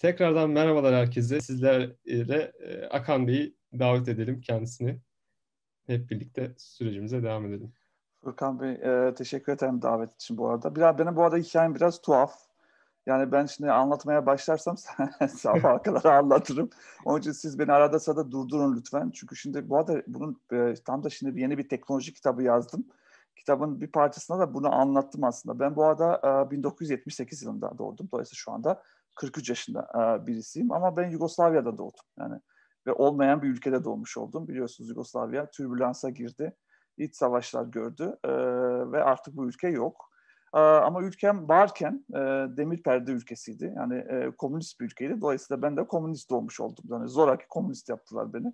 Tekrardan merhabalar herkese. Sizlere e, Akan Bey'i davet edelim kendisini. Hep birlikte sürecimize devam edelim. Furkan Bey e, teşekkür ederim davet için bu arada. Biraz benim bu arada hikayem biraz tuhaf. Yani ben şimdi anlatmaya başlarsam sabah arkalara anlatırım. Onun için siz beni arada sırada durdurun lütfen. Çünkü şimdi bu arada bunun e, tam da şimdi yeni bir teknoloji kitabı yazdım. Kitabın bir parçasına da bunu anlattım aslında. Ben bu arada e, 1978 yılında doğdum. Dolayısıyla şu anda 43 yaşında e, birisiyim ama ben Yugoslavya'da doğdum. Yani ve olmayan bir ülkede doğmuş oldum. Biliyorsunuz Yugoslavya türbülansa girdi. İç savaşlar gördü e, ve artık bu ülke yok. E, ama ülkem varken e, demir perde ülkesiydi. Yani e, komünist bir ülkeydi. Dolayısıyla ben de komünist doğmuş oldum. Yani zoraki komünist yaptılar beni.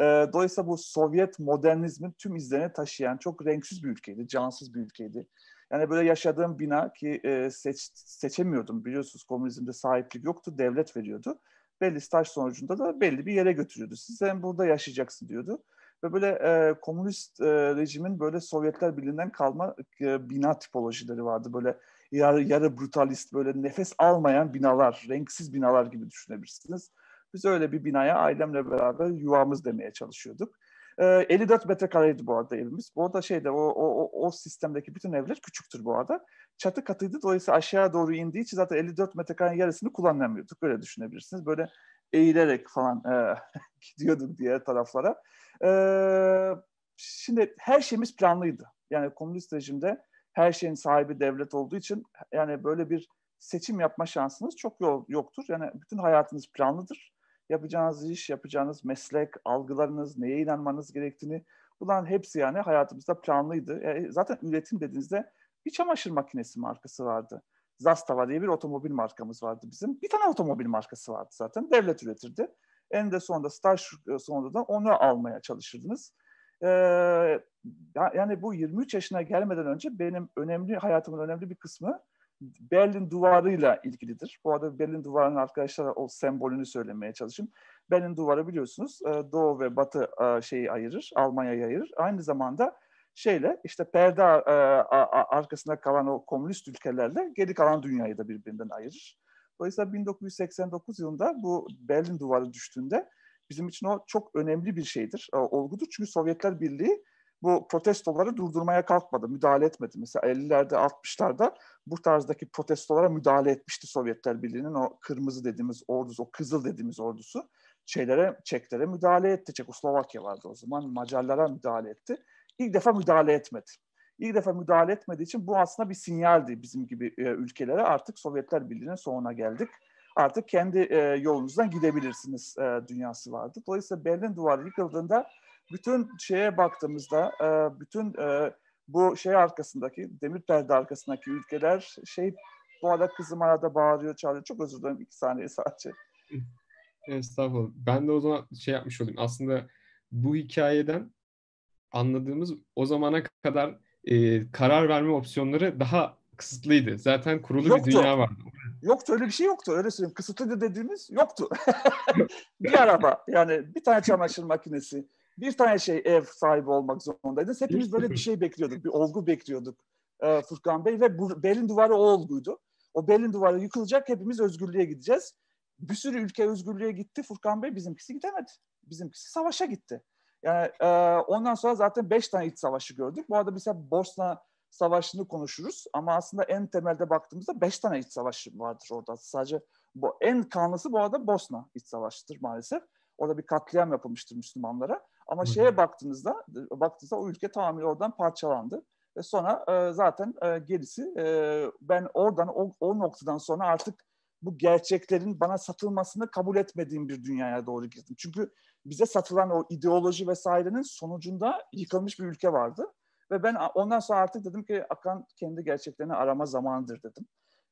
E, dolayısıyla bu Sovyet modernizmin tüm izlerini taşıyan çok renksiz bir ülkeydi, cansız bir ülkeydi. Yani böyle yaşadığım bina ki e, seç, seçemiyordum biliyorsunuz komünizmde sahiplik yoktu devlet veriyordu. Belli staj sonucunda da belli bir yere götürüyordu. Siz sen burada yaşayacaksın diyordu. Ve böyle e, komünist e, rejimin böyle Sovyetler Birliği'nden kalma e, bina tipolojileri vardı. Böyle yarı, yarı brutalist böyle nefes almayan binalar, renksiz binalar gibi düşünebilirsiniz. Biz öyle bir binaya ailemle beraber yuvamız demeye çalışıyorduk. E, ee, 54 metrekareydi bu arada evimiz. Bu arada şeyde o, o, o sistemdeki bütün evler küçüktür bu arada. Çatı katıydı. Dolayısıyla aşağı doğru indiği için zaten 54 metrekarenin yarısını kullanamıyorduk. Böyle düşünebilirsiniz. Böyle eğilerek falan e, gidiyorduk diğer taraflara. E, şimdi her şeyimiz planlıydı. Yani komünist rejimde her şeyin sahibi devlet olduğu için yani böyle bir seçim yapma şansınız çok yoktur. Yani bütün hayatınız planlıdır yapacağınız iş, yapacağınız meslek, algılarınız, neye inanmanız gerektiğini bunların hepsi yani hayatımızda planlıydı. E, zaten üretim dediğinizde bir çamaşır makinesi markası vardı. Zastava diye bir otomobil markamız vardı bizim. Bir tane otomobil markası vardı zaten. Devlet üretirdi. En de sonunda staj sonunda da onu almaya çalışırdınız. Ee, yani bu 23 yaşına gelmeden önce benim önemli hayatımın önemli bir kısmı Berlin duvarıyla ilgilidir. Bu arada Berlin duvarının arkadaşlar o sembolünü söylemeye çalışayım. Berlin duvarı biliyorsunuz e, doğu ve batı e, şeyi ayırır, Almanya'yı ayırır. Aynı zamanda şeyle işte perde e, arkasında kalan o komünist ülkelerle geri kalan dünyayı da birbirinden ayırır. Dolayısıyla 1989 yılında bu Berlin duvarı düştüğünde bizim için o çok önemli bir şeydir, olgudur. Çünkü Sovyetler Birliği bu protestoları durdurmaya kalkmadı, müdahale etmedi. Mesela 50'lerde 60'larda bu tarzdaki protestolara müdahale etmişti Sovyetler Birliği'nin o kırmızı dediğimiz ordusu, o kızıl dediğimiz ordusu şeylere, Çeklere müdahale etti. Çekoslovakya vardı o zaman, Macarlara müdahale etti. İlk defa müdahale etmedi. İlk defa müdahale etmediği için bu aslında bir sinyaldi bizim gibi e, ülkelere. Artık Sovyetler Birliği'nin sonuna geldik. Artık kendi e, yolunuzdan gidebilirsiniz e, dünyası vardı. Dolayısıyla Berlin Duvarı yıkıldığında bütün şeye baktığımızda e, bütün e, bu şey arkasındaki demir perde arkasındaki ülkeler şey bu arada kızım arada bağırıyor çağırıyor. Çok özür dilerim iki saniye sadece. Estağfurullah. Ben de o zaman şey yapmış olayım. Aslında bu hikayeden anladığımız o zamana kadar e, karar verme opsiyonları daha kısıtlıydı. Zaten kurulu yoktu. bir dünya vardı. Yoktu öyle bir şey yoktu. Öyle söyleyeyim. Kısıtlıydı dediğimiz yoktu. bir araba yani bir tane çamaşır makinesi bir tane şey ev sahibi olmak zorundaydınız. Hepimiz böyle bir şey bekliyorduk, bir olgu bekliyorduk e, Furkan Bey ve bu, Berlin Duvarı o olguydu. O Berlin Duvarı yıkılacak, hepimiz özgürlüğe gideceğiz. Bir sürü ülke özgürlüğe gitti, Furkan Bey bizimkisi gidemedi. Bizimkisi savaşa gitti. Yani e, ondan sonra zaten beş tane iç savaşı gördük. Bu arada biz hep Bosna Savaşı'nı konuşuruz ama aslında en temelde baktığımızda beş tane iç savaşı vardır orada. Sadece bu en kanlısı bu arada Bosna iç savaşıdır maalesef. Orada bir katliam yapılmıştır Müslümanlara. Ama Hı. şeye baktığınızda, baktığınızda o ülke tamamen oradan parçalandı. Ve sonra e, zaten e, gerisi e, ben oradan o, o noktadan sonra artık bu gerçeklerin bana satılmasını kabul etmediğim bir dünyaya doğru gittim. Çünkü bize satılan o ideoloji vesairenin sonucunda yıkılmış bir ülke vardı. Ve ben ondan sonra artık dedim ki Akan kendi gerçeklerini arama zamanıdır dedim.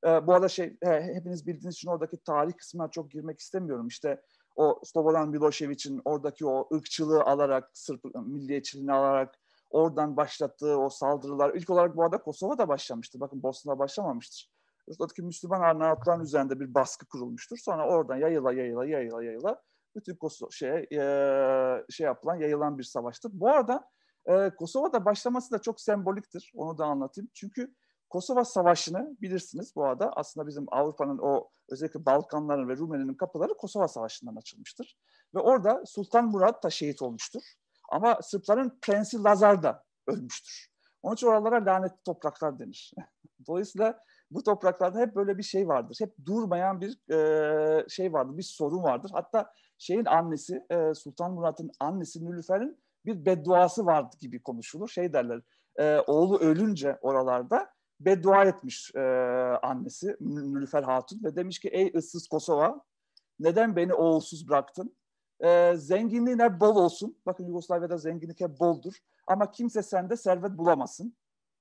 Ee, bu arada şey he, hepiniz bildiğiniz için oradaki tarih kısmına çok girmek istemiyorum. İşte o Slobodan Milošević'in oradaki o ırkçılığı alarak, Sırp e, milliyetçiliğini alarak oradan başlattığı o saldırılar. İlk olarak bu arada Kosova'da başlamıştı. Bakın Bosna'da başlamamıştır. Oradaki Müslüman Arnavutların üzerinde bir baskı kurulmuştur. Sonra oradan yayıla yayıla yayıla yayıla bütün Kosova şey e, şey yapılan yayılan bir savaştır. Bu arada e, Kosova'da başlaması da çok semboliktir. Onu da anlatayım. Çünkü Kosova Savaşı'nı bilirsiniz bu arada aslında bizim Avrupa'nın o özellikle Balkanların ve Rumeli'nin kapıları Kosova Savaşı'ndan açılmıştır. Ve orada Sultan Murat da şehit olmuştur. Ama Sırpların Prensi Lazar da ölmüştür. Onun için oralara lanet topraklar denir. Dolayısıyla bu topraklarda hep böyle bir şey vardır. Hep durmayan bir e, şey vardır, bir sorun vardır. Hatta şeyin annesi, e, Sultan Murat'ın annesi Nülüfer'in bir bedduası vardı gibi konuşulur. Şey derler, e, oğlu ölünce oralarda beddua etmiş e, annesi Nülüfer Hatun ve demiş ki ey ıssız Kosova neden beni oğulsuz bıraktın? E, zenginliğin hep bol olsun. Bakın Yugoslavya'da zenginlik hep boldur. Ama kimse sende servet bulamasın.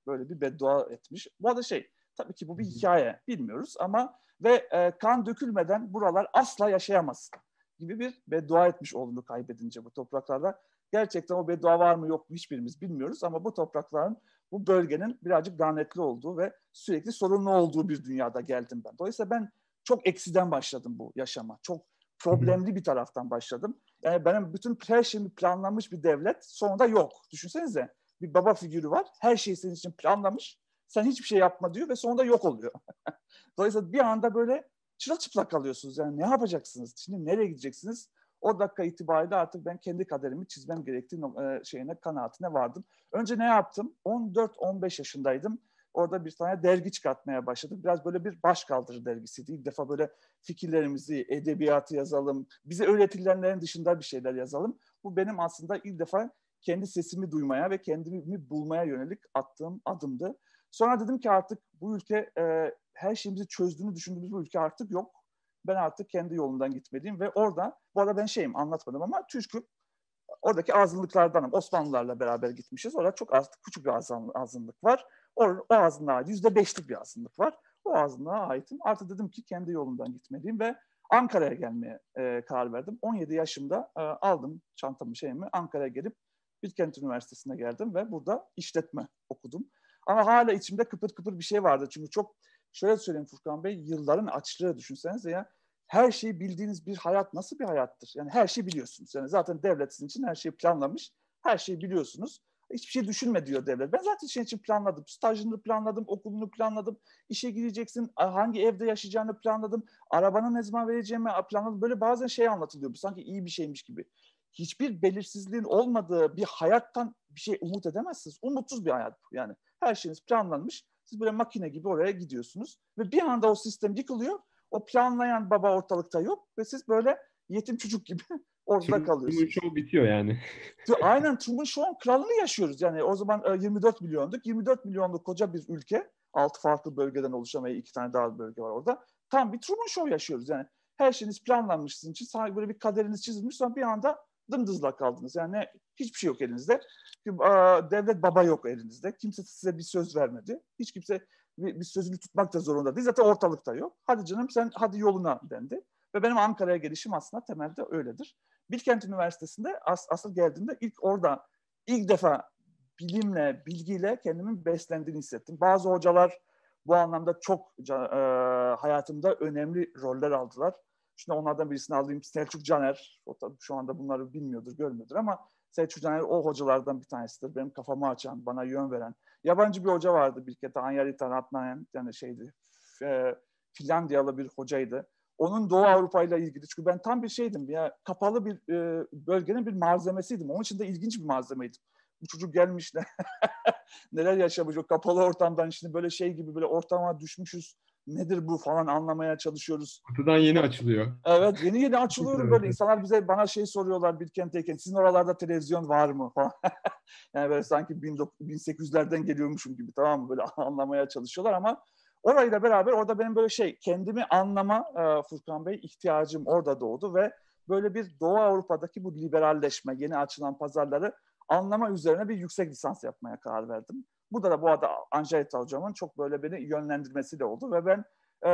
Böyle bir beddua etmiş. Bu arada şey tabii ki bu bir hikaye bilmiyoruz ama ve e, kan dökülmeden buralar asla yaşayamaz gibi bir beddua etmiş oğlunu kaybedince bu topraklarda. Gerçekten o beddua var mı yok mu hiçbirimiz bilmiyoruz ama bu toprakların bu bölgenin birazcık lanetli olduğu ve sürekli sorunlu olduğu bir dünyada geldim ben. Dolayısıyla ben çok eksiden başladım bu yaşama. Çok problemli bir taraftan başladım. Yani benim bütün her şeyimi planlamış bir devlet sonunda yok. Düşünsenize bir baba figürü var. Her şeyi senin için planlamış. Sen hiçbir şey yapma diyor ve sonunda yok oluyor. Dolayısıyla bir anda böyle çıplak kalıyorsunuz. Yani ne yapacaksınız? Şimdi nereye gideceksiniz? O dakika itibariyle artık ben kendi kaderimi çizmem gerektiği e, şeyine kanaatine vardım. Önce ne yaptım? 14-15 yaşındaydım. Orada bir tane dergi çıkartmaya başladık. Biraz böyle bir başkaldırı dergisiydi. İlk defa böyle fikirlerimizi, edebiyatı yazalım. Bize öğretilenlerin dışında bir şeyler yazalım. Bu benim aslında ilk defa kendi sesimi duymaya ve kendimi bulmaya yönelik attığım adımdı. Sonra dedim ki artık bu ülke e, her şeyimizi çözdüğünü düşündüğümüz bu ülke artık yok. Ben artık kendi yolundan gitmeliyim ve orada, bu arada ben şeyim anlatmadım ama Türk'üm. Oradaki azınlıklardanım. Osmanlılarla beraber gitmişiz. Orada çok az, küçük bir azınlık var. O, o azınlığa ait yüzde beşlik bir azınlık var. O azınlığa aitim. Artık dedim ki kendi yolundan gitmeliyim ve Ankara'ya gelmeye e, karar verdim. 17 yaşımda e, aldım çantamı şeyimi Ankara'ya gelip Bilkent Üniversitesi'ne geldim ve burada işletme okudum. Ama hala içimde kıpır kıpır bir şey vardı. Çünkü çok şöyle söyleyeyim Furkan Bey, yılların açlığı düşünseniz ya her şeyi bildiğiniz bir hayat nasıl bir hayattır? Yani her şeyi biliyorsunuz. Yani zaten devlet sizin için her şeyi planlamış. Her şeyi biliyorsunuz. Hiçbir şey düşünme diyor devlet. Ben zaten şey için planladım. Stajını planladım, okulunu planladım. işe gireceksin hangi evde yaşayacağını planladım. Arabanı ne zaman vereceğimi planladım. Böyle bazen şey anlatılıyor bu sanki iyi bir şeymiş gibi. Hiçbir belirsizliğin olmadığı bir hayattan bir şey umut edemezsiniz. Umutsuz bir hayat bu yani. Her şeyiniz planlanmış siz böyle makine gibi oraya gidiyorsunuz. Ve bir anda o sistem yıkılıyor. O planlayan baba ortalıkta yok ve siz böyle yetim çocuk gibi orada kalıyorsunuz. Truman Show bitiyor yani. Aynen Truman Show'un kralını yaşıyoruz. Yani o zaman 24 e, milyonduk. 24 milyonluk koca bir ülke. Altı farklı bölgeden oluşan iki tane daha bölge var orada. Tam bir Truman Show yaşıyoruz. Yani her şeyiniz planlanmış sizin için. Sanki böyle bir kaderiniz çizilmiş. Sonra bir anda dımdızlak kaldınız. Yani hiçbir şey yok elinizde. Devlet baba yok elinizde. Kimse size bir söz vermedi. Hiç kimse bir, bir sözünü tutmak da zorunda değil. Zaten ortalıkta yok. Hadi canım sen hadi yoluna dendi. Ve benim Ankara'ya gelişim aslında temelde öyledir. Bilkent Üniversitesi'nde as, asıl geldiğimde ilk orada ilk defa bilimle, bilgiyle kendimin beslendiğini hissettim. Bazı hocalar bu anlamda çok e, hayatımda önemli roller aldılar. Şimdi onlardan birisini alayım. Selçuk Caner. O tabii şu anda bunları bilmiyordur, görmüyordur ama Selçuk Caner o hocalardan bir tanesidir. Benim kafamı açan, bana yön veren. Yabancı bir hoca vardı bir kere. Anyalita Tanatnayan yani şeydi. E, Finlandiyalı bir hocaydı. Onun Doğu Avrupa ile ilgili. Çünkü ben tam bir şeydim ya. Kapalı bir e, bölgenin bir malzemesiydim. Onun için de ilginç bir malzemeydim. Bu çocuk gelmiş ne, neler yaşamış o kapalı ortamdan şimdi böyle şey gibi böyle ortama düşmüşüz nedir bu falan anlamaya çalışıyoruz. Kutudan yeni açılıyor. Evet yeni yeni açılıyor böyle insanlar bize bana şey soruyorlar bir kentteyken sizin oralarda televizyon var mı falan. yani böyle sanki 1800'lerden geliyormuşum gibi tamam mı böyle anlamaya çalışıyorlar ama orayla beraber orada benim böyle şey kendimi anlama e, Furkan Bey ihtiyacım orada doğdu ve böyle bir Doğu Avrupa'daki bu liberalleşme, yeni açılan pazarları anlama üzerine bir yüksek lisans yapmaya karar verdim. Bu da bu arada Angelita hocamın çok böyle beni yönlendirmesi de oldu ve ben e,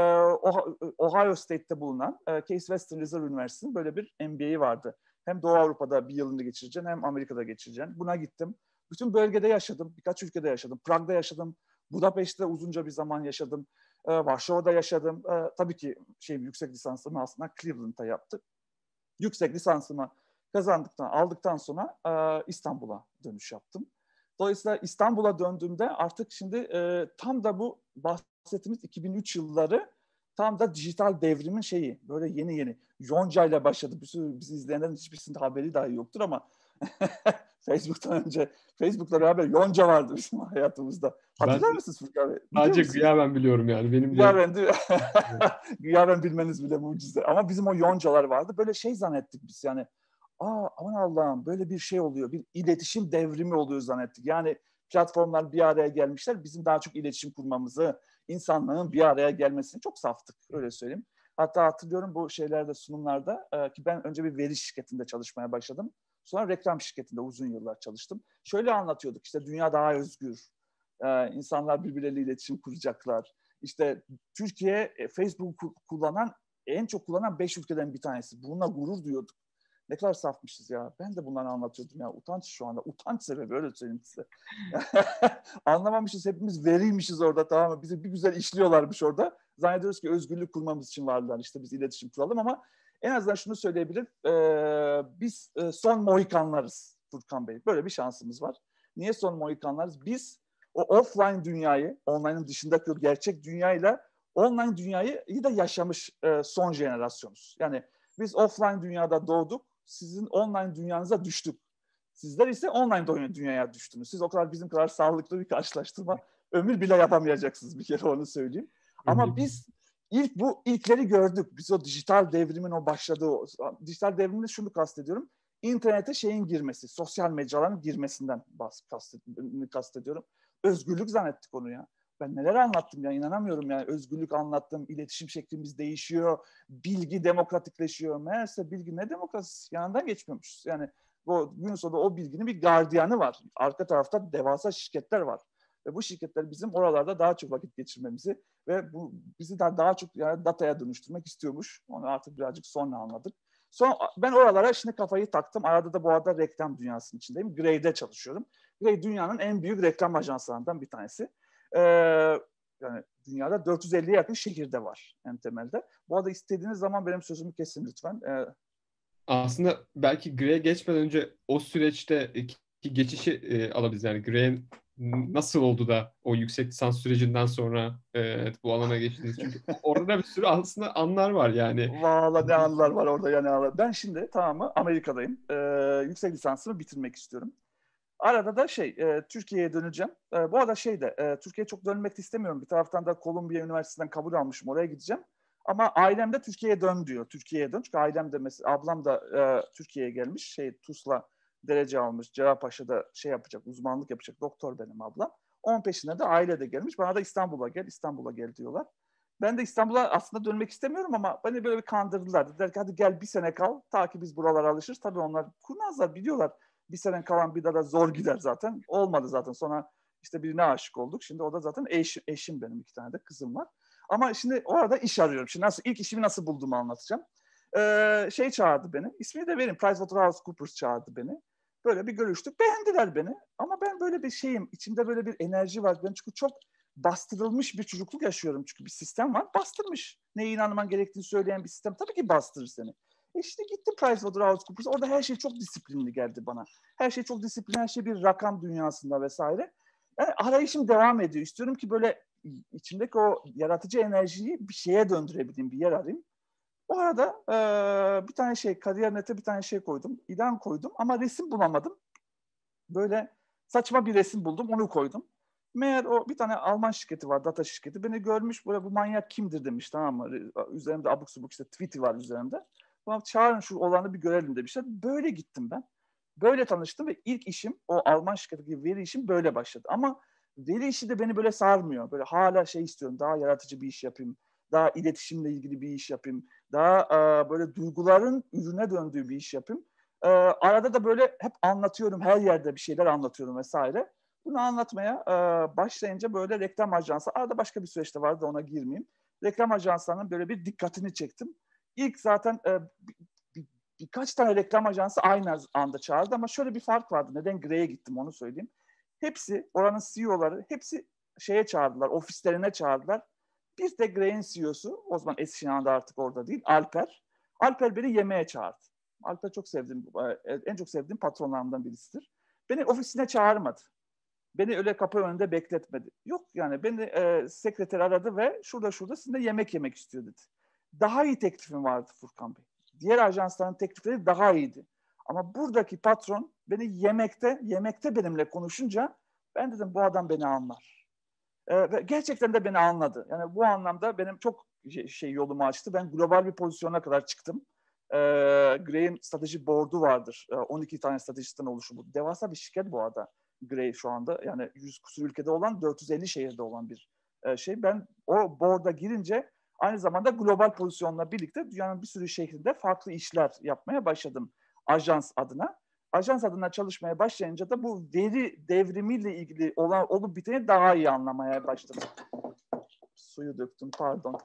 Ohio State'te bulunan e, Case Western Reserve Üniversitesi'nin böyle bir MBA'i vardı. Hem Doğu Avrupa'da bir yılını geçireceğim hem Amerika'da geçireceğim. Buna gittim. Bütün bölgede yaşadım. Birkaç ülkede yaşadım. Prag'da yaşadım. Budapest'te uzunca bir zaman yaşadım. E, Varşova'da yaşadım. E, tabii ki şeyim yüksek lisansımı aslında Cleveland'da yaptım. Yüksek lisansımı kazandıktan, aldıktan sonra e, İstanbul'a dönüş yaptım. Dolayısıyla İstanbul'a döndüğümde artık şimdi e, tam da bu bahsettiğimiz 2003 yılları tam da dijital devrimin şeyi böyle yeni yeni Yonca ile başladı. Bir sürü bizi izleyenlerin hiçbirisinde haberi dahi yoktur ama Facebook'tan önce Facebook'la beraber Yonca vardı bizim hayatımızda. Hatırlar mısınız Furkan Bey? Sadece musun? güya ben biliyorum yani. Benim güya, ben, de, güya ben bilmeniz bile mucize. Ama bizim o Yoncalar vardı. Böyle şey zannettik biz yani aa aman Allah'ım böyle bir şey oluyor. Bir iletişim devrimi oluyor zannettik. Yani platformlar bir araya gelmişler. Bizim daha çok iletişim kurmamızı, insanlığın bir araya gelmesini çok saftık öyle söyleyeyim. Hatta hatırlıyorum bu şeylerde sunumlarda e, ki ben önce bir veri şirketinde çalışmaya başladım. Sonra reklam şirketinde uzun yıllar çalıştım. Şöyle anlatıyorduk işte dünya daha özgür. E, insanlar birbirleriyle iletişim kuracaklar. İşte Türkiye e, Facebook kullanan en çok kullanan 5 ülkeden bir tanesi. Bununla gurur duyuyorduk. Ne kadar safmışız ya. Ben de bunları anlatıyordum ya. Utanç şu anda. Utanç sebebi öyle söyleyeyim size. Anlamamışız hepimiz veriymişiz orada tamam mı? Bizi bir güzel işliyorlarmış orada. Zannediyoruz ki özgürlük kurmamız için varlar. İşte biz iletişim kuralım ama en azından şunu söyleyebilirim. E, biz e, son Mohikanlarız Furkan Bey. Böyle bir şansımız var. Niye son Mohikanlarız? Biz o offline dünyayı, online'ın dışındaki gerçek dünyayla online dünyayı iyi de yaşamış e, son jenerasyonuz. Yani biz offline dünyada doğduk sizin online dünyanıza düştük. Sizler ise online dünyaya düştünüz. Siz o kadar bizim kadar sağlıklı bir karşılaştırma ömür bile yapamayacaksınız bir kere onu söyleyeyim. Ama biz ilk bu ilkleri gördük. Biz o dijital devrimin o başladığı, dijital devrimde şunu kastediyorum. İnternete şeyin girmesi, sosyal mecraların girmesinden kastediyorum. Özgürlük zannettik onu ya ben neler anlattım ya inanamıyorum yani özgürlük anlattım, iletişim şeklimiz değişiyor, bilgi demokratikleşiyor. Meğerse bilgi ne demokrasi yanından geçmiyormuşuz. Yani bu günün sonunda o bilginin bir gardiyanı var. Arka tarafta devasa şirketler var. Ve bu şirketler bizim oralarda daha çok vakit geçirmemizi ve bu bizi daha, daha çok yani dataya dönüştürmek istiyormuş. Onu artık birazcık sonra anladık. Son, ben oralara şimdi kafayı taktım. Arada da bu arada reklam dünyasının içindeyim. Grey'de çalışıyorum. Grey dünyanın en büyük reklam ajanslarından bir tanesi e, yani dünyada 450'ye yakın şehirde var en temelde. Bu arada istediğiniz zaman benim sözümü kesin lütfen. E, aslında belki Grey'e geçmeden önce o süreçte ki geçişi e, alabiliriz. Yani Grey'e nasıl oldu da o yüksek lisans sürecinden sonra e, bu alana geçtiniz? Çünkü orada bir sürü aslında anlar var yani. Valla ne anlar var orada yani. Ben şimdi tamamı Amerika'dayım. E, yüksek lisansımı bitirmek istiyorum. Arada da şey e, Türkiye'ye döneceğim. E, bu arada şey de e, Türkiye'ye çok dönmek istemiyorum. Bir taraftan da Kolombiya Üniversitesi'nden kabul almışım oraya gideceğim. Ama ailem de Türkiye'ye dön diyor. Türkiye'ye dön. Çünkü ailem de mesela ablam da e, Türkiye'ye gelmiş. Şey Tusla derece almış. Cerrahpaşa'da şey yapacak, uzmanlık yapacak. Doktor benim ablam. Onun peşine de aile de gelmiş. Bana da İstanbul'a gel, İstanbul'a gel diyorlar. Ben de İstanbul'a aslında dönmek istemiyorum ama beni böyle bir kandırdılar. Dediler ki hadi gel bir sene kal ta ki biz buralara alışırız. Tabii onlar kurnazlar biliyorlar bir sene kalan bir daha zor gider zaten. Olmadı zaten. Sonra işte birine aşık olduk. Şimdi o da zaten eşim, eşim benim iki tane de kızım var. Ama şimdi orada iş arıyorum. Şimdi nasıl ilk işimi nasıl bulduğumu anlatacağım. Ee, şey çağırdı beni. İsmini de vereyim. PricewaterhouseCoopers çağırdı beni. Böyle bir görüştük. Beğendiler beni. Ama ben böyle bir şeyim. İçimde böyle bir enerji var. Ben çünkü çok bastırılmış bir çocukluk yaşıyorum. Çünkü bir sistem var. Bastırmış. Neye inanman gerektiğini söyleyen bir sistem. Tabii ki bastırır seni. İşte gitti PricewaterhouseCoopers. Orada her şey çok disiplinli geldi bana. Her şey çok disiplinli, her şey bir rakam dünyasında vesaire. Yani arayışım devam ediyor. İstiyorum ki böyle içimdeki o yaratıcı enerjiyi bir şeye döndürebileyim, bir yer arayayım. Bu arada e, bir tane şey, kariyer nete bir tane şey koydum. ilan koydum ama resim bulamadım. Böyle saçma bir resim buldum, onu koydum. Meğer o bir tane Alman şirketi var, data şirketi. Beni görmüş böyle bu manyak kimdir demiş tamam mı? Üzerimde abuk subuk işte tweet'i var üzerinde. Tamam çağırın şu olanı bir görelim demişler. Böyle gittim ben. Böyle tanıştım ve ilk işim o Alman şirketi veri işim böyle başladı. Ama veri işi de beni böyle sarmıyor. Böyle hala şey istiyorum. Daha yaratıcı bir iş yapayım. Daha iletişimle ilgili bir iş yapayım. Daha e, böyle duyguların ürüne döndüğü bir iş yapayım. E, arada da böyle hep anlatıyorum. Her yerde bir şeyler anlatıyorum vesaire. Bunu anlatmaya e, başlayınca böyle reklam ajansı, arada başka bir süreçte vardı ona girmeyeyim. Reklam ajanslarının böyle bir dikkatini çektim ilk zaten e, bir, birkaç tane reklam ajansı aynı anda çağırdı ama şöyle bir fark vardı. Neden Grey'e gittim onu söyleyeyim. Hepsi oranın CEO'ları hepsi şeye çağırdılar, ofislerine çağırdılar. Bir de Grey'in CEO'su, o zaman eski Şinan'da artık orada değil, Alper. Alper beni yemeğe çağırdı. Alper çok sevdiğim, e, e, en çok sevdiğim patronlarımdan birisidir. Beni ofisine çağırmadı. Beni öyle kapı önünde bekletmedi. Yok yani beni e, sekreter aradı ve şurada şurada sizinle yemek yemek istiyor dedi daha iyi teklifim vardı Furkan Bey. Diğer ajansların teklifleri daha iyiydi. Ama buradaki patron beni yemekte, yemekte benimle konuşunca ben dedim bu adam beni anlar. Ee, ve gerçekten de beni anladı. Yani bu anlamda benim çok şey, şey yolumu açtı. Ben global bir pozisyona kadar çıktım. Ee, Grey'in strateji board'u vardır. Ee, 12 tane stratejisten oluşumu. Devasa bir şirket bu arada Gray şu anda. Yani 100 kusur ülkede olan, 450 şehirde olan bir e, şey. Ben o board'a girince Aynı zamanda global pozisyonla birlikte dünyanın bir sürü şehrinde farklı işler yapmaya başladım ajans adına. Ajans adına çalışmaya başlayınca da bu veri devrimiyle ilgili olan olup biteni daha iyi anlamaya başladım. Suyu döktüm pardon.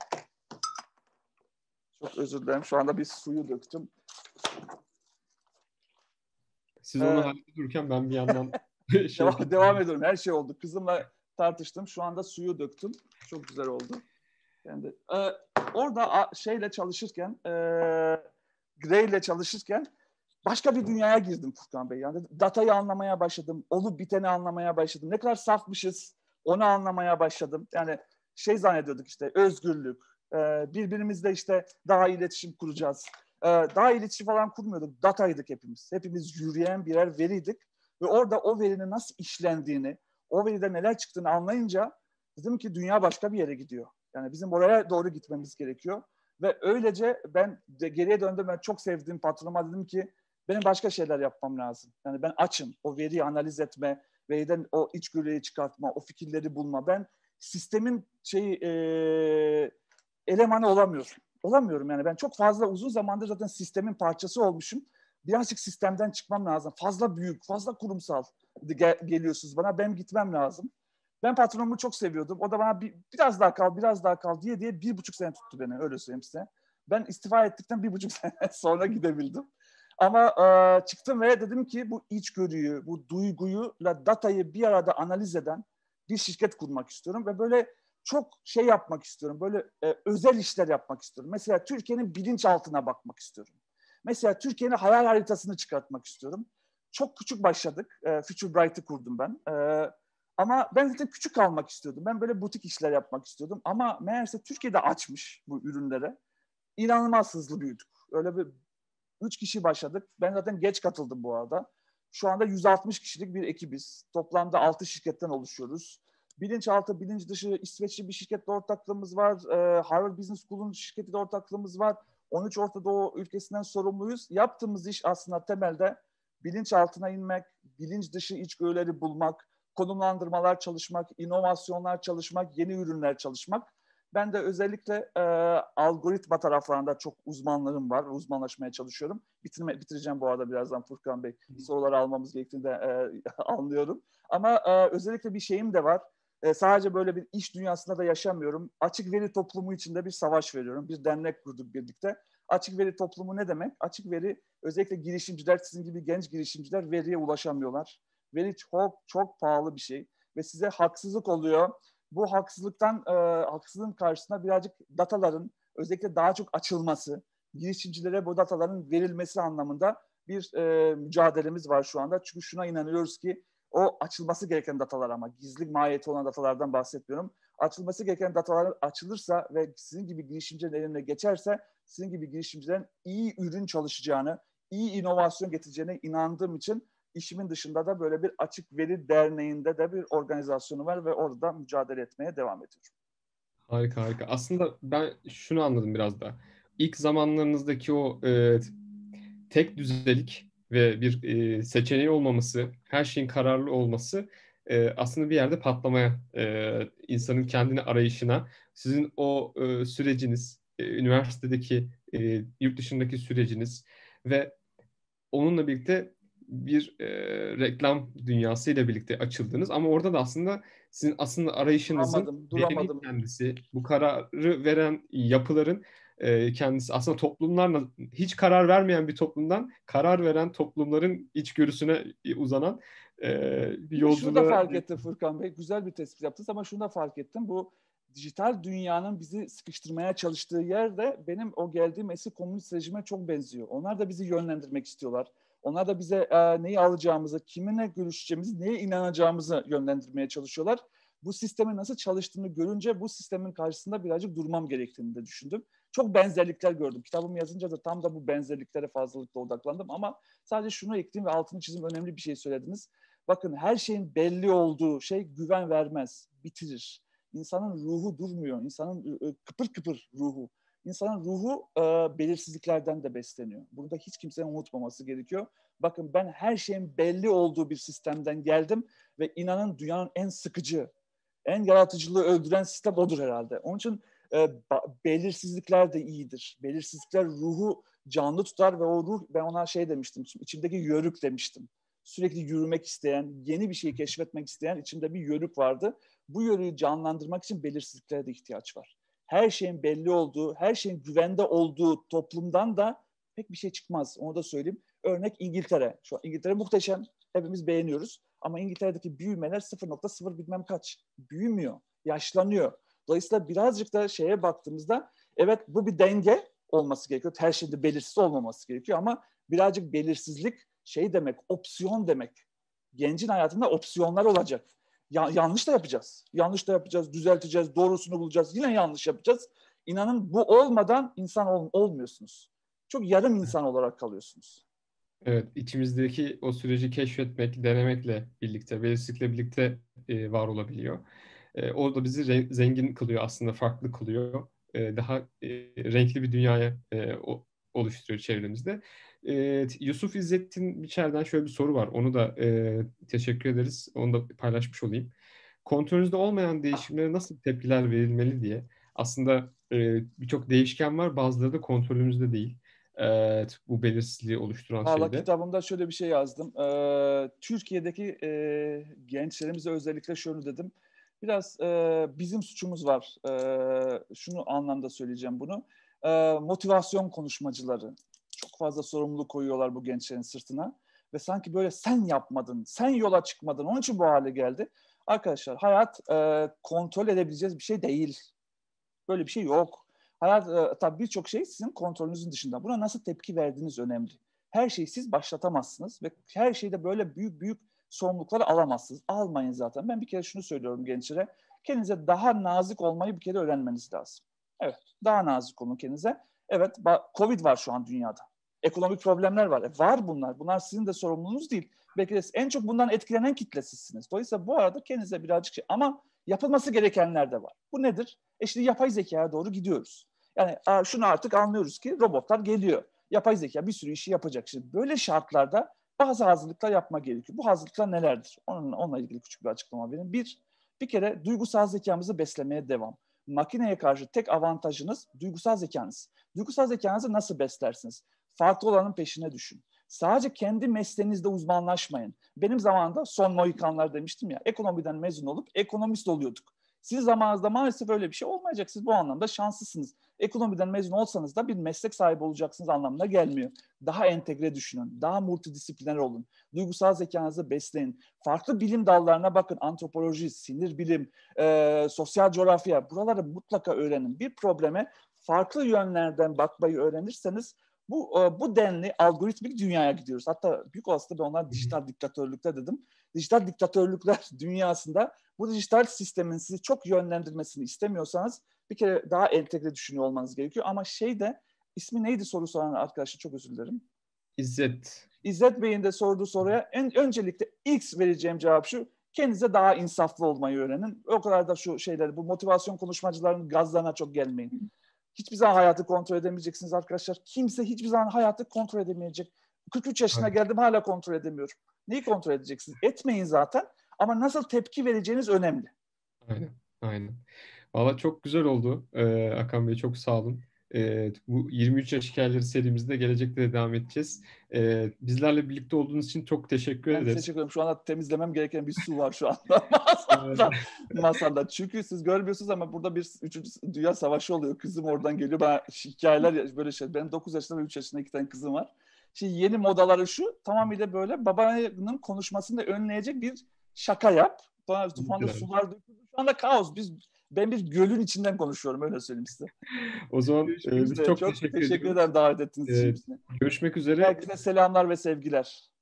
Çok özür dilerim şu anda bir suyu döktüm. Siz onu ee, halledilirken ben bir yandan devam, şey devam ediyorum. Her şey oldu. Kızımla tartıştım. Şu anda suyu döktüm. Çok güzel oldu kendi. Ee, orada şeyle çalışırken, e, Gray'le çalışırken başka bir dünyaya girdim Furkan Bey. Yani datayı anlamaya başladım, olup biteni anlamaya başladım. Ne kadar safmışız onu anlamaya başladım. Yani şey zannediyorduk işte özgürlük, e, birbirimizle işte daha iletişim kuracağız. E, daha iletişim falan kurmuyorduk, dataydık hepimiz. Hepimiz yürüyen birer veriydik ve orada o verinin nasıl işlendiğini, o veride neler çıktığını anlayınca dedim ki dünya başka bir yere gidiyor. Yani bizim oraya doğru gitmemiz gerekiyor. Ve öylece ben de geriye döndüm ben çok sevdiğim patronuma dedim ki benim başka şeyler yapmam lazım. Yani ben açım. O veriyi analiz etme, veriden o içgörüyü çıkartma, o fikirleri bulma. Ben sistemin şeyi e, elemanı olamıyorum. Olamıyorum yani. Ben çok fazla uzun zamandır zaten sistemin parçası olmuşum. Birazcık sistemden çıkmam lazım. Fazla büyük, fazla kurumsal gel- geliyorsunuz bana. Ben gitmem lazım. Ben patronumu çok seviyordum. O da bana bir, biraz daha kal, biraz daha kal diye diye bir buçuk sene tuttu beni öyle söyleyeyim size. Ben istifa ettikten bir buçuk sene sonra gidebildim. Ama e, çıktım ve dedim ki bu içgörüyü, bu duyguyu ve datayı bir arada analiz eden bir şirket kurmak istiyorum ve böyle çok şey yapmak istiyorum. Böyle e, özel işler yapmak istiyorum. Mesela Türkiye'nin bilinçaltına bakmak istiyorum. Mesela Türkiye'nin hayal haritasını çıkartmak istiyorum. Çok küçük başladık. E, Future Bright'ı kurdum ben. E, ama ben zaten küçük almak istiyordum. Ben böyle butik işler yapmak istiyordum. Ama meğerse Türkiye'de açmış bu ürünlere. İnanılmaz hızlı büyüdük. Öyle bir üç kişi başladık. Ben zaten geç katıldım bu arada. Şu anda 160 kişilik bir ekibiz. Toplamda 6 şirketten oluşuyoruz. Bilinçaltı, bilinç dışı İsveçli bir şirketle ortaklığımız var. Ee, Harvard Business School'un şirketiyle ortaklığımız var. 13 Orta Doğu ülkesinden sorumluyuz. Yaptığımız iş aslında temelde bilinç altına inmek, bilinç dışı içgörüleri bulmak, konumlandırmalar çalışmak, inovasyonlar çalışmak, yeni ürünler çalışmak. Ben de özellikle e, algoritma taraflarında çok uzmanlarım var. Uzmanlaşmaya çalışıyorum. Bitirme, bitireceğim bu arada birazdan Furkan Bey. Soruları almamız gerektiğini de e, anlıyorum. Ama e, özellikle bir şeyim de var. E, sadece böyle bir iş dünyasında da yaşamıyorum. Açık veri toplumu içinde bir savaş veriyorum. Bir dernek kurduk birlikte. Açık veri toplumu ne demek? Açık veri özellikle girişimciler, sizin gibi genç girişimciler veriye ulaşamıyorlar veri çok çok pahalı bir şey ve size haksızlık oluyor. Bu haksızlıktan e, haksızlığın karşısında birazcık dataların özellikle daha çok açılması, girişimcilere bu dataların verilmesi anlamında bir e, mücadelemiz var şu anda. Çünkü şuna inanıyoruz ki o açılması gereken datalar ama gizli mahiyeti olan datalardan bahsetmiyorum. Açılması gereken datalar açılırsa ve sizin gibi girişimcilerin eline geçerse sizin gibi girişimcilerin iyi ürün çalışacağını, iyi inovasyon getireceğine inandığım için işimin dışında da böyle bir açık veri derneğinde de bir organizasyonu var ve orada mücadele etmeye devam ediyorum. Harika harika. Aslında ben şunu anladım biraz da. İlk zamanlarınızdaki o e, tek düzelik ve bir e, seçeneği olmaması, her şeyin kararlı olması e, aslında bir yerde patlamaya, e, insanın kendini arayışına, sizin o e, süreciniz, e, üniversitedeki, e, yurt dışındaki süreciniz ve onunla birlikte bir e, reklam dünyasıyla birlikte açıldınız ama orada da aslında sizin aslında arayışınızın duramadım, duramadım. kendisi, bu kararı veren yapıların e, kendisi aslında toplumlarla hiç karar vermeyen bir toplumdan karar veren toplumların içgörüsüne uzanan e, bir yolculuğa... Şunu da fark ettim Furkan Bey, güzel bir tespit yaptınız ama şunu da fark ettim, bu dijital dünyanın bizi sıkıştırmaya çalıştığı yerde benim o geldiğim eski komünist rejime çok benziyor. Onlar da bizi yönlendirmek istiyorlar onlar da bize e, neyi alacağımızı, kiminle görüşeceğimizi, neye inanacağımızı yönlendirmeye çalışıyorlar. Bu sistemin nasıl çalıştığını görünce bu sistemin karşısında birazcık durmam gerektiğini de düşündüm. Çok benzerlikler gördüm. Kitabımı yazınca da tam da bu benzerliklere fazlalıkla odaklandım ama sadece şunu ekleyeyim ve altını çizim önemli bir şey söylediniz. Bakın her şeyin belli olduğu şey güven vermez, bitirir. İnsanın ruhu durmuyor, insanın kıpır kıpır ruhu insanın ruhu e, belirsizliklerden de besleniyor. Burada hiç kimsenin unutmaması gerekiyor. Bakın ben her şeyin belli olduğu bir sistemden geldim ve inanın dünyanın en sıkıcı, en yaratıcılığı öldüren sistem odur herhalde. Onun için e, belirsizlikler de iyidir. Belirsizlikler ruhu canlı tutar ve o ruh, ben ona şey demiştim, içimdeki yörük demiştim. Sürekli yürümek isteyen, yeni bir şey keşfetmek isteyen içimde bir yörük vardı. Bu yörüğü canlandırmak için belirsizliklere de ihtiyaç var her şeyin belli olduğu, her şeyin güvende olduğu toplumdan da pek bir şey çıkmaz. Onu da söyleyeyim. Örnek İngiltere. Şu an İngiltere muhteşem. Hepimiz beğeniyoruz. Ama İngiltere'deki büyümeler 0.0 bilmem kaç. Büyümüyor. Yaşlanıyor. Dolayısıyla birazcık da şeye baktığımızda evet bu bir denge olması gerekiyor. Her şeyde belirsiz olmaması gerekiyor ama birazcık belirsizlik şey demek, opsiyon demek. Gencin hayatında opsiyonlar olacak. Ya, yanlış da yapacağız. Yanlış da yapacağız, düzelteceğiz, doğrusunu bulacağız. Yine yanlış yapacağız. İnanın bu olmadan insan ol, olmuyorsunuz. Çok yarım insan olarak kalıyorsunuz. Evet, içimizdeki o süreci keşfetmek, denemekle birlikte, belirsizlikle birlikte e, var olabiliyor. E, o da bizi zengin kılıyor aslında, farklı kılıyor. E, daha e, renkli bir dünyaya e, o, oluşturuyor çevremizde. E, Yusuf İzzettin Biçer'den şöyle bir soru var. Onu da e, teşekkür ederiz. Onu da paylaşmış olayım. Kontrolünüzde olmayan değişimlere nasıl tepkiler verilmeli diye. Aslında e, birçok değişken var. Bazıları da kontrolümüzde değil. Evet, bu belirsizliği oluşturan Valla şeyde. kitabımda şöyle bir şey yazdım. Ee, Türkiye'deki e, gençlerimize özellikle şunu dedim. Biraz e, bizim suçumuz var. E, şunu anlamda söyleyeceğim bunu e, motivasyon konuşmacıları. Çok fazla sorumluluk koyuyorlar bu gençlerin sırtına. Ve sanki böyle sen yapmadın, sen yola çıkmadın, onun için bu hale geldi. Arkadaşlar hayat e, kontrol edebileceğiz bir şey değil. Böyle bir şey yok. Hayat e, tabii birçok şey sizin kontrolünüzün dışında. Buna nasıl tepki verdiğiniz önemli. Her şeyi siz başlatamazsınız ve her şeyde böyle büyük büyük sorumlulukları alamazsınız. Almayın zaten. Ben bir kere şunu söylüyorum gençlere. Kendinize daha nazik olmayı bir kere öğrenmeniz lazım. Evet. Daha nazik olun kendinize. Evet Covid var şu an dünyada. Ekonomik problemler var. E, var bunlar. Bunlar sizin de sorumluluğunuz değil. Belki de en çok bundan etkilenen kitle sizsiniz. Dolayısıyla bu arada kendinize birazcık şey. Ama yapılması gerekenler de var. Bu nedir? E şimdi yapay zekaya doğru gidiyoruz. Yani e, şunu artık anlıyoruz ki robotlar geliyor. Yapay zeka bir sürü işi yapacak. Şimdi böyle şartlarda bazı hazırlıklar yapma gerekiyor. Bu hazırlıklar nelerdir? Onunla, onunla ilgili küçük bir açıklama benim. Bir, bir kere duygusal zekamızı beslemeye devam makineye karşı tek avantajınız duygusal zekanız. Duygusal zekanızı nasıl beslersiniz? Farklı olanın peşine düşün. Sadece kendi mesleğinizde uzmanlaşmayın. Benim zamanımda son moikanlar demiştim ya, ekonomiden mezun olup ekonomist oluyorduk. Sizin zamanınızda maalesef öyle bir şey olmayacak. Siz bu anlamda şanslısınız. Ekonomiden mezun olsanız da bir meslek sahibi olacaksınız anlamına gelmiyor. Daha entegre düşünün, daha multidisipliner olun. Duygusal zekanızı besleyin. Farklı bilim dallarına bakın. Antropoloji, sinir bilim, e, sosyal coğrafya. Buraları mutlaka öğrenin. Bir probleme farklı yönlerden bakmayı öğrenirseniz bu e, bu denli algoritmik dünyaya gidiyoruz. Hatta büyük olasılıkla ben onlar dijital diktatörlükte dedim. Dijital diktatörlükler dünyasında bu dijital sistemin sizi çok yönlendirmesini istemiyorsanız bir kere daha entegre düşünüyor olmanız gerekiyor. Ama şey de ismi neydi soru soran arkadaşa çok özür dilerim. İzzet. İzzet Bey'in de sorduğu soruya en, öncelikle ilk vereceğim cevap şu. Kendinize daha insaflı olmayı öğrenin. O kadar da şu şeyleri, bu motivasyon konuşmacılarının gazlarına çok gelmeyin. Hiçbir zaman hayatı kontrol edemeyeceksiniz arkadaşlar. Kimse hiçbir zaman hayatı kontrol edemeyecek. 43 yaşına evet. geldim hala kontrol edemiyorum. Neyi kontrol edeceksiniz? Etmeyin zaten ama nasıl tepki vereceğiniz önemli. Aynen, aynen. Valla çok güzel oldu ee, Hakan Bey çok sağ olun. E, bu 23 yaş hikayeleri serimizde gelecekte de devam edeceğiz. E, bizlerle birlikte olduğunuz için çok teşekkür ben Teşekkür ederim. Şu anda temizlemem gereken bir su var şu anda masada. Masada. Çünkü siz görmüyorsunuz ama burada bir üçüncü dünya savaşı oluyor. Kızım oradan geliyor. Ben hikayeler böyle şey. Benim 9 yaşında ve 3 yaşında iki tane kızım var. Şimdi yeni modaları şu tamamıyla böyle babanın konuşmasını önleyecek bir şaka yap. Sonra, sonra sular dökülür. Şu anda kaos. Biz ben bir gölün içinden konuşuyorum öyle söyleyeyim size. O zaman e, çok, çok teşekkür, teşekkür ederim davet ettiğiniz için. Ee, görüşmek üzere. Herkese selamlar ve sevgiler.